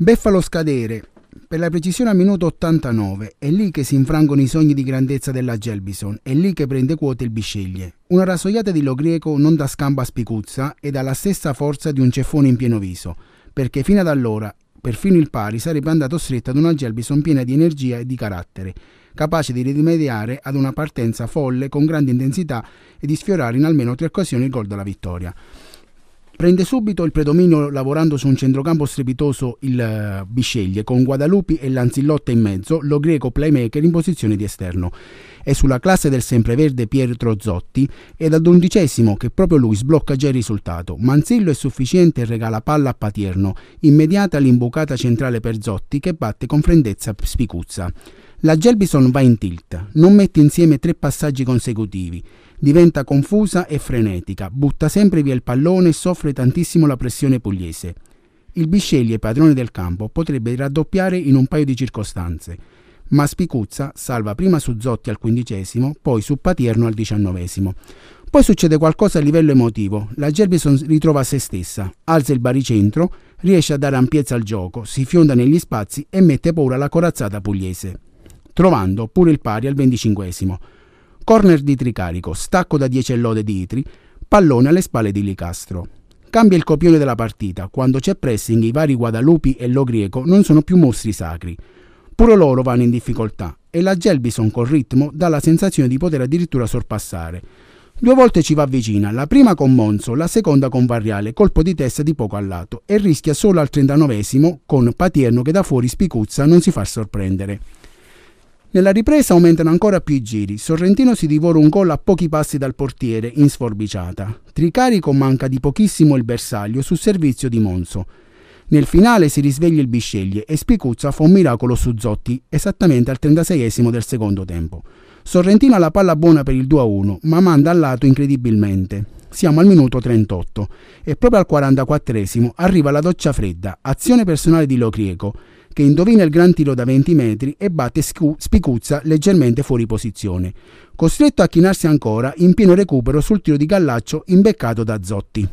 Beffalo scadere, per la precisione a minuto 89, è lì che si infrangono i sogni di grandezza della Gelbison, è lì che prende quote il Bisceglie. Una rasoiata di lo greco non da scamba a spicuzza e dalla stessa forza di un ceffone in pieno viso, perché fino ad allora, perfino il pari sarebbe andato stretto ad una Gelbison piena di energia e di carattere, capace di rimediare ad una partenza folle con grande intensità e di sfiorare in almeno tre occasioni il gol della vittoria. Prende subito il predominio lavorando su un centrocampo strepitoso il eh, Bisceglie con Guadalupi e Lanzillotta in mezzo, lo greco playmaker in posizione di esterno. È sulla classe del sempreverde Pietro Zotti ed ad undicesimo che proprio lui sblocca già il risultato. Manzillo è sufficiente e regala palla a Patierno, immediata l'imbucata centrale per Zotti che batte con freddezza Spicuzza. La Gelbison va in tilt, non mette insieme tre passaggi consecutivi diventa confusa e frenetica, butta sempre via il pallone e soffre tantissimo la pressione pugliese. Il Bisceglie, padrone del campo, potrebbe raddoppiare in un paio di circostanze, ma Spicuzza salva prima su Zotti al quindicesimo, poi su Paterno al diciannovesimo. Poi succede qualcosa a livello emotivo, la Gerbison ritrova se stessa, alza il baricentro, riesce a dare ampiezza al gioco, si fionda negli spazi e mette paura alla corazzata pugliese, trovando pure il pari al venticinquesimo corner di Tricarico, stacco da 10 lode di Itri, pallone alle spalle di Licastro. Cambia il copione della partita, quando c'è pressing i vari Guadalupi e Lo Greco non sono più mostri sacri. Pure loro vanno in difficoltà e la Gelbison col ritmo dà la sensazione di poter addirittura sorpassare. Due volte ci va vicina, la prima con Monzo, la seconda con Varriale, colpo di testa di poco al lato e rischia solo al 39 esimo con Patierno che da fuori spicuzza non si fa sorprendere. Nella ripresa aumentano ancora più i giri. Sorrentino si divora un gol a pochi passi dal portiere, in sforbiciata. Tricarico manca di pochissimo il bersaglio su servizio di Monzo. Nel finale si risveglia il Bisceglie e Spicuzza fa un miracolo su Zotti, esattamente al 36 esimo del secondo tempo. Sorrentino ha la palla buona per il 2-1, ma manda al lato incredibilmente. Siamo al minuto 38 e proprio al 44 esimo arriva la doccia fredda, azione personale di Locrieco che indovina il gran tiro da 20 metri e batte Spicuzza leggermente fuori posizione, costretto a chinarsi ancora in pieno recupero sul tiro di Gallaccio imbeccato da Zotti.